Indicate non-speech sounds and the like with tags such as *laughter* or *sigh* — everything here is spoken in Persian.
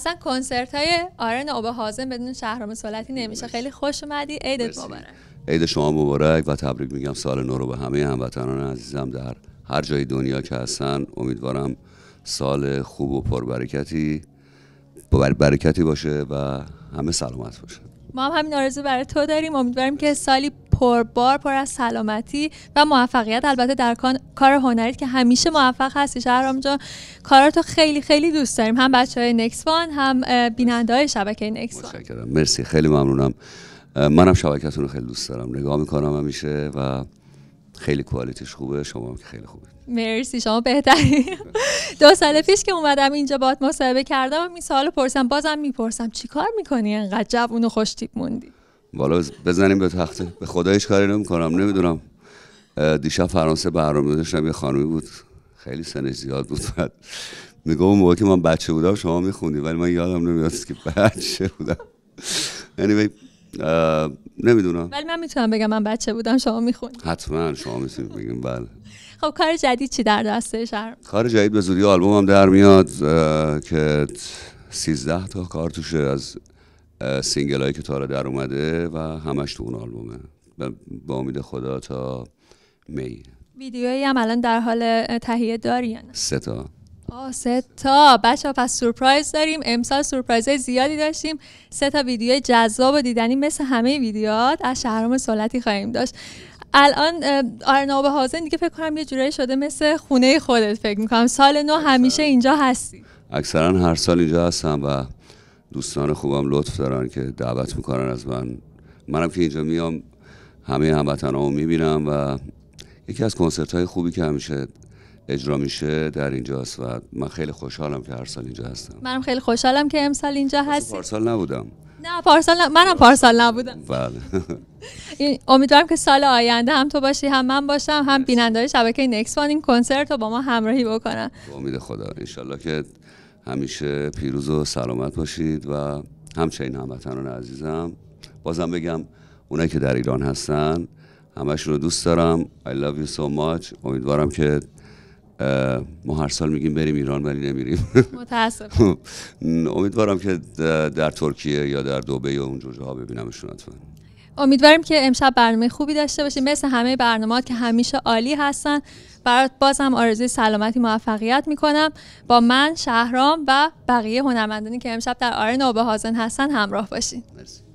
اصلا کنسرت های آرن آب حازم بدون شهرام سالتی نمیشه خیلی خوش اومدی عیدت مبارک عید شما مبارک و تبریک میگم سال نو رو به همه هموطنان عزیزم در هر جای دنیا که هستن امیدوارم سال خوب و پربرکتی بر برکتی باشه و همه سلامت باشه ما هم همین آرزو برای تو داریم امیدواریم که سالی بار پر از سلامتی و موفقیت البته در کار هنریت که همیشه موفق هستی شهرام جان کاراتو خیلی خیلی دوست داریم هم بچه های وان هم بیننده های شبکه نکسوان متشکرم مرسی خیلی ممنونم منم شبکتون رو خیلی دوست دارم نگاه میکنم همیشه و خیلی کوالیتیش خوبه شما هم که خیلی خوبه مرسی شما بهتری دو سال پیش که اومدم اینجا باهات مصاحبه کردم این سوال پرسم بازم میپرسم چیکار میکنی انقدر جوون اونو خوشتیپ موندی والا بزنیم به تخته به خدایش کاری نمیکنم نمیدونم دیشب فرانسه برنامه داشتم یه خانمی بود خیلی سنش زیاد بود بعد میگه اون که من بچه بودم شما میخوندی ولی من یادم نمیاد که بچه بودم یعنی نمیدونم ولی من میتونم بگم من بچه بودم شما میخونی حتما شما میتونید بگیم بله خب کار جدید چی در دسته شرم؟ کار جدید به زودی آلبومم در میاد که 13 تا کار توشه از سینگل هایی که تا حالا در اومده و همش تو اون آلبومه با امید خدا تا می ویدیویی هم الان در حال تهیه دارین سه تا آه سه تا بچه ها پس سورپرایز داریم امسال سورپرایز زیادی داشتیم سه تا ویدیو جذاب و دیدنی مثل همه ویدیوات از شهرام سلطی خواهیم داشت الان به حاضر دیگه فکر کنم یه جورایی شده مثل خونه خودت فکر میکنم سال نو همیشه اینجا هستی اکثرا هر سال اینجا هستم و دوستان خوبم لطف دارن که دعوت میکنن از من منم که اینجا میام همه هموطنامو میبینم و یکی از کنسرت های خوبی که همیشه اجرا میشه در اینجاست و من خیلی خوشحالم که هر سال اینجا هستم منم خیلی خوشحالم که امسال اینجا هستی پارسال نبودم نه پارسال نبودم منم پارسال نبودم بله *laughs* امیدوارم که سال آینده هم تو باشی هم من باشم هم بیننده شبکه نکسوان این کنسرت رو با ما همراهی بکنم. امید خدا انشالله که همیشه پیروز و سلامت باشید و همچنین هموطنان عزیزم بازم بگم اونایی که در ایران هستن همشون رو دوست دارم I love you so much امیدوارم که ما هر سال میگیم بریم ایران ولی نمیریم *laughs* متاسف امیدوارم که در ترکیه یا در دوبه یا اون جوجه ها ببینمشون امیدواریم که امشب برنامه خوبی داشته باشیم مثل همه برنامه که همیشه عالی هستن برات بازم آرزوی سلامتی موفقیت میکنم با من شهرام و بقیه هنرمندانی که امشب در آرن اوبهازن هستن همراه باشین